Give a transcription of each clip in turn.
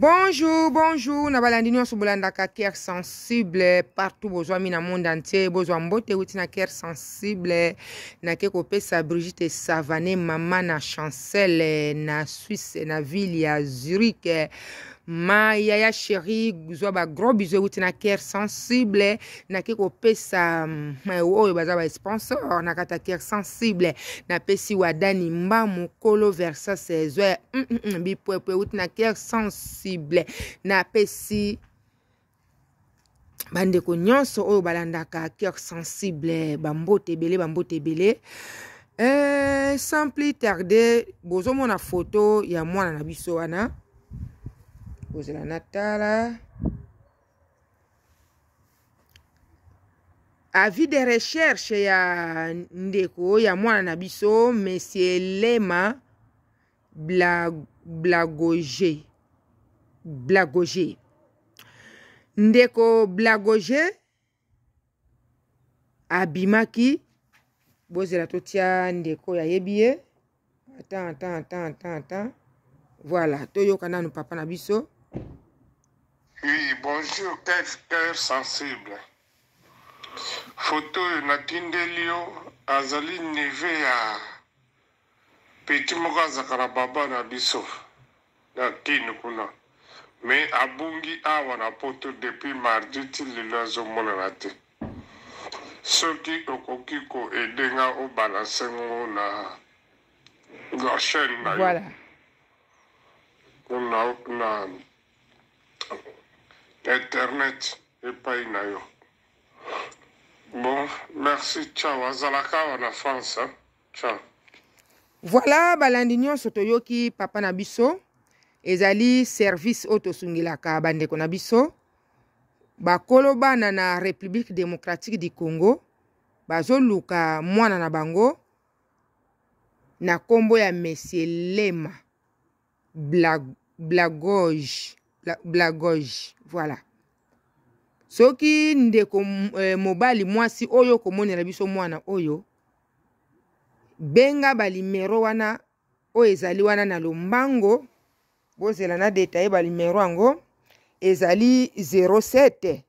bonjour bonjour na balandi nyonso bolandaka care sensible partout bozwa mi na monde entier bozwa mbote euti na care sensible nake kopesa brigitte savane mama na chancele na suisse na ville ya zurich ma yaya sheri zwa bagros bizo euti na care sensible nake kopesa mm, eh, oyo baza basponsor na kati ya care sensible napesi wadani mbamu kolo versas ezwa eh, mm -mm, mm bipwepwe euti na care sensible napesi bandeko nyonso oyo balandaka cœur sensible bambote ebele bambote ebele e, sans plus tarde bozomona foto ya mwana na biso wana kozela na tala avis de recherche ya ndeko ya mwana na biso monsieur lema bla, blagoge blagoge ndeko blagoge abimaki bozela totia ndeko yayebi ye atan atan atan atan atan voilà toyoka nanu papa na biso Oui, bonjour, quel cœur sensible. Photo natindeli yo azali nive ya peti moko azaka na baba na biso na kini kuna me abungi awa na poto depuis mardi ti lelo azomonana te soki okoki koede nga obalanse ngo na na chaîne na yo voilà. na, na internet epai na yo bon merci ciao azalaka awa na france ciao voilà balandi nyonso toyoki papa na biso ezali service oyo tosungelaka bandeko na biso bakolo bana na république démocratique du congo bazoluka mwana na bango na nkombo ya mesie lema blagoge blagoge voilà soki ndeko eh, mobali mwasi oyo okomonela mwana oyo benga balimero wana oyo wana na lombango bozela na detaye balimero zali ezali 07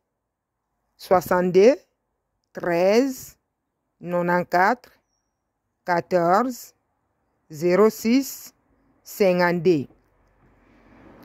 62 13 94 14 06 52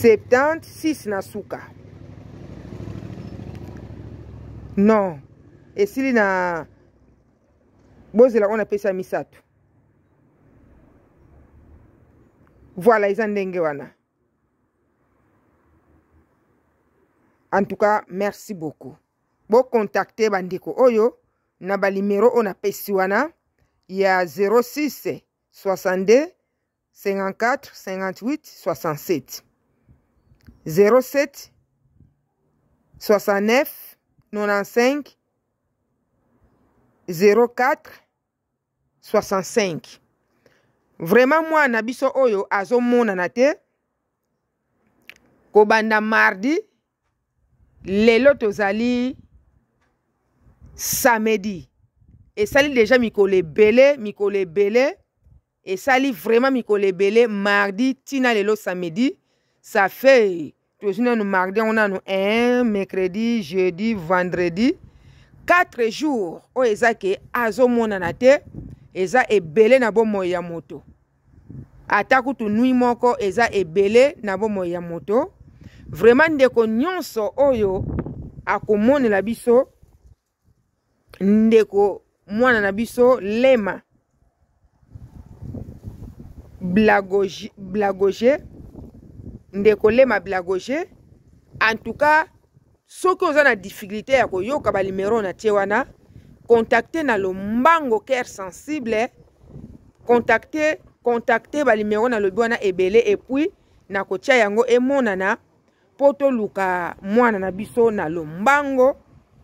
76 na suka non esili na bozela ngo napesa misato voilà eza ndenge wana en tout cas merci beaucoup bocontacte bandeko oyo na balimero oyo napesi wana ya 06 62 54 58 67 07 69 95 04 65 vraiment na biso oyo na te kobanda mardi lelo tozali samedi Et esali deja mikolo ebele Et ça, esali vraiment mikolo belé mardi tina lelo samedi ça fait tozwi nanu mardi yango nanu 1 mercredi jeudi vendredi 4 jours oyo oh, eza ke azomonana te eza ebele na bomoi ya moto ata kutu nui moko eza ebele na bomoi ya moto vraiment ndeko nyonso oyo akomonela biso ndeko mwana na biso lema blagoge, blagoge ndeko lema blagoge antuka soki oza na difikulté ya koyoka balimero na tie wana kontakte na lombango care sensible kontakte kontakte balimero nalobi wana ebele epui nakotia yango emonana mpo toluka mwana na biso na lombango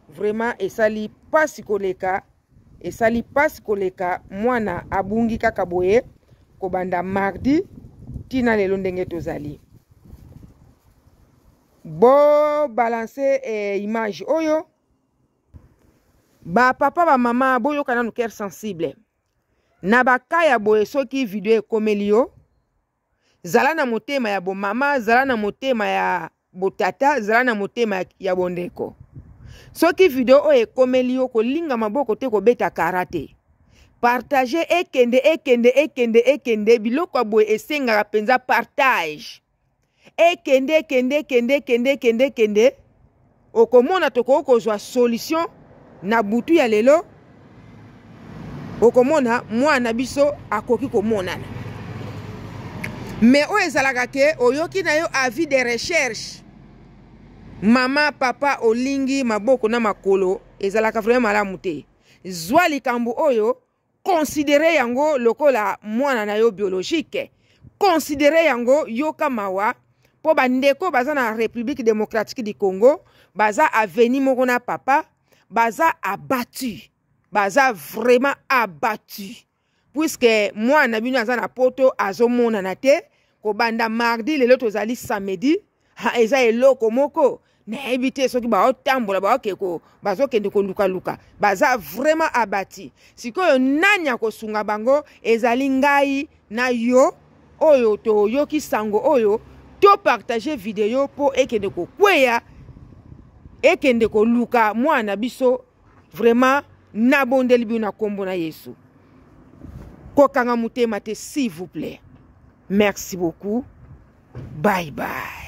vraiment esali mpasi koleka esali mpasi koleka mwana abungi kaka boye kobanda mardi ntina lelo ndenge tozali bobalanse eh, image oyo bapapa bamama boyoka nanu cœur sensible na baka ya boye soki video ekomeli yo zala na motema ya bomama zala na motema ya botata zala na motema ya bondeko soki video oyo ekomeli yo kolinga maboko te kobeta kara te partage ekende ekende ekende ekende biloko ya boye esengaka mpenza partage ekende ekende ekende ekende ekende ekende okomona tokoki kozwa solution na butu ya lelo okomona mwana biso akoki komonana me oyo ezalaka ke oyoki na yo avis de recherche mama papa olingi maboko na makolo ezalaka vraimen malamu te zwa likambo oyo konsidere yango lokola mwana na yo biologike konsidere yango yoka mawa mpo bandeko baza na république démocratique du congo baza aveni moko na papa baza abatu baza vraiment abatu puiske mwana bino aza na poto azomonana te kobanda mardi lelo tozali samedi ha eza eloko moko nayebi te soki baotambola baokeko bazokende kolukaluka baza vraiment abati sikoyo nani akosunga bango ezali ngai na yo oyo toyoki sango oyo to partage video mpo ekende kokwea ekende luka mwana na biso vraiment nabondeli bino na nkombo na yesu kokanga mutema te s'il vous plaît merci beaucoup bye bye